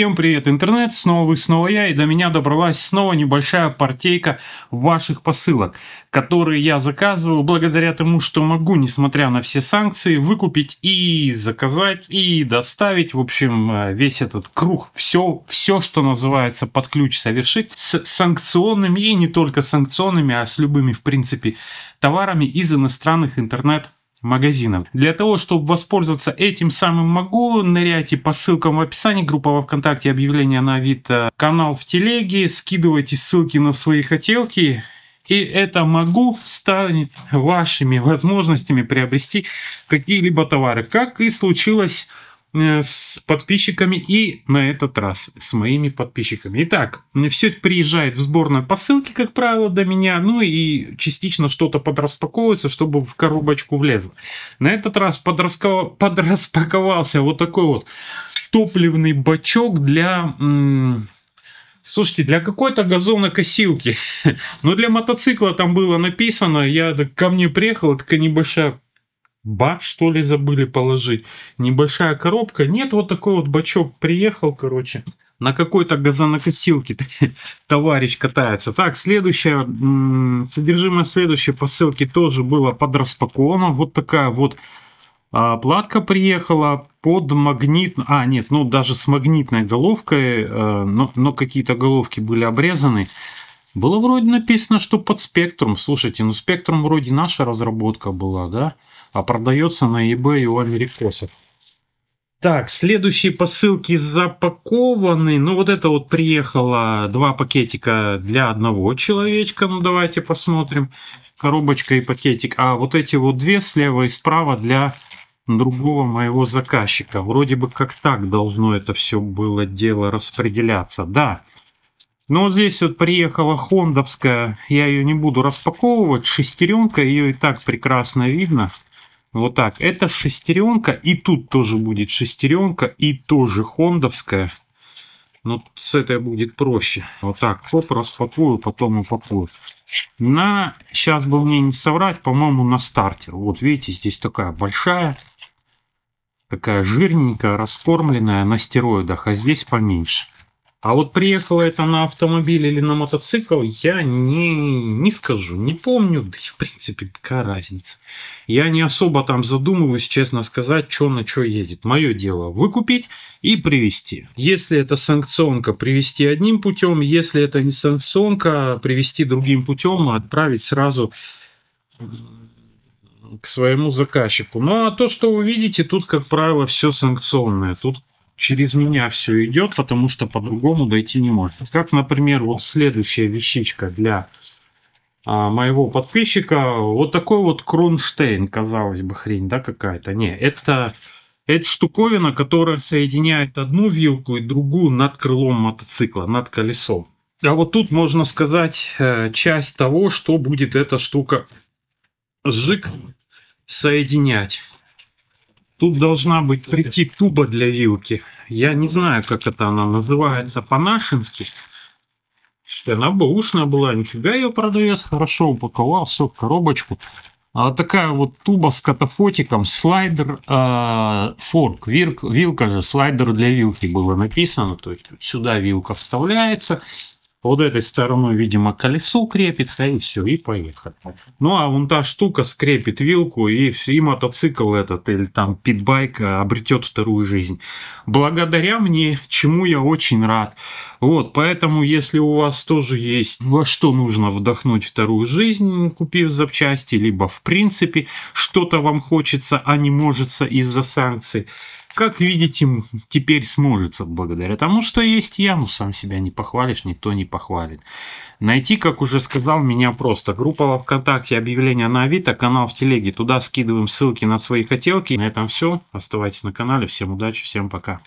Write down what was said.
Всем привет, интернет, снова вы, снова я, и до меня добралась снова небольшая партейка ваших посылок, которые я заказываю благодаря тому, что могу, несмотря на все санкции, выкупить и заказать, и доставить, в общем, э, весь этот круг, все, все, что называется под ключ совершить, с санкционными и не только санкционными, а с любыми, в принципе, товарами из иностранных интернет-партнеров магазинов. Для того, чтобы воспользоваться этим самым могу, ныряйте по ссылкам в описании, группа во ВКонтакте, объявление на Авито, э, канал в Телеге, скидывайте ссылки на свои хотелки, и это могу станет вашими возможностями приобрести какие-либо товары, как и случилось Э, с подписчиками и на этот раз с моими подписчиками. Итак, все это приезжает в сборной посылке, как правило, до меня, ну и частично что-то подраспаковывается, чтобы в коробочку влезло. На этот раз подраспаковался вот такой вот топливный бачок для... Слушайте, для какой-то газонокосилки. Но для мотоцикла там было написано, я ко мне приехал, такая небольшая бак, что ли, забыли положить. Небольшая коробка. Нет, вот такой вот бачок приехал, короче. На какой-то газонокосилке товарищ катается. Так, следующее, содержимое следующей посылки тоже было подраспаковано. Вот такая вот а, платка приехала под магнит... А, нет, ну даже с магнитной головкой, а, но, но какие-то головки были обрезаны. Было вроде написано, что под спектром. Слушайте, ну спектром вроде наша разработка была, да? А продается на eBay у Алирикосов. Так, следующие посылки запакованы. Ну, вот это вот приехало два пакетика для одного человечка. Ну, давайте посмотрим. Коробочка и пакетик. А вот эти вот две слева и справа для другого моего заказчика. Вроде бы как так должно это все было дело распределяться. Да, но ну, вот здесь вот приехала хондовская, я ее не буду распаковывать, шестеренка, ее и так прекрасно видно. Вот так, это шестеренка, и тут тоже будет шестеренка, и тоже хондовская. Но ну, с этой будет проще. Вот так, коп распакую, потом упакую. На, сейчас бы мне не соврать, по-моему, на старте. Вот видите, здесь такая большая, такая жирненькая, раскормленная на стероидах, а здесь поменьше. А вот приехало это на автомобиль или на мотоцикл, я не, не скажу, не помню, да и в принципе какая разница. Я не особо там задумываюсь, честно сказать, что на что едет. Мое дело выкупить и привести. Если это санкционка, привести одним путем, если это не санкционка, привести другим путем, и отправить сразу к своему заказчику. Ну а то, что вы видите, тут, как правило, все санкционное. Тут через меня все идет, потому что по-другому дойти не может. Как, например, вот следующая вещичка для а, моего подписчика. Вот такой вот кронштейн, казалось бы, хрень, да, какая-то. Не, это, это штуковина, которая соединяет одну вилку и другую над крылом мотоцикла, над колесом. А вот тут можно сказать э, часть того, что будет эта штука сжиг соединять. Тут должна быть прийти туба для вилки. Я не знаю, как это она называется по-нашенски. Она бы ушная была, нифига ее продавец хорошо упаковал, все, коробочку. А такая вот туба с катафотиком, слайдер, э, форк, вилка же, слайдер для вилки было написано, то есть сюда вилка вставляется, вот этой стороной, видимо, колесо крепится, и все, и поехали. Ну, а вон та штука скрепит вилку, и, и мотоцикл этот, или там питбайк э, обретет вторую жизнь. Благодаря мне, чему я очень рад. Вот, поэтому, если у вас тоже есть во что нужно вдохнуть вторую жизнь, купив запчасти, либо, в принципе, что-то вам хочется, а не можется из-за санкций, как видите, теперь сможется благодаря тому, что есть я. Ну, сам себя не похвалишь, никто не похвалит. Найти, как уже сказал, меня просто. Группа во ВКонтакте, объявление на Авито, канал в Телеге. Туда скидываем ссылки на свои хотелки. На этом все. Оставайтесь на канале. Всем удачи, всем пока.